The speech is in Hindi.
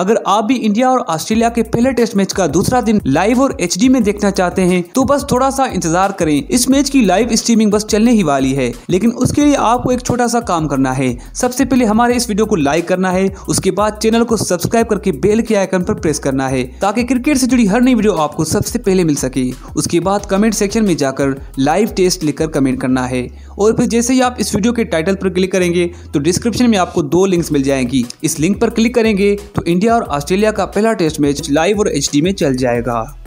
अगर आप भी इंडिया और ऑस्ट्रेलिया के पहले टेस्ट मैच का दूसरा दिन लाइव और एच में देखना चाहते हैं तो बस थोड़ा सा इंतजार करें इस मैच की लाइव स्ट्रीमिंग बस चलने ही वाली है लेकिन उसके लिए आपको एक छोटा सा काम करना है सबसे पहले हमारे इस वीडियो को लाइक करना है उसके बाद चैनल को सब्सक्राइब करके बेल के आइकन पर प्रेस करना है ताकि क्रिकेट से जुड़ी हर नई वीडियो आपको सबसे पहले मिल सके उसके बाद कमेंट सेक्शन में जाकर लाइव टेस्ट लिखकर कमेंट करना है और फिर जैसे ही आप इस वीडियो के टाइटल पर क्लिक करेंगे तो डिस्क्रिप्शन में आपको दो लिंक्स मिल जाएंगी इस लिंक पर क्लिक करेंगे तो इंडिया इंडिया और ऑस्ट्रेलिया का पहला टेस्ट मैच लाइव और एच में चल जाएगा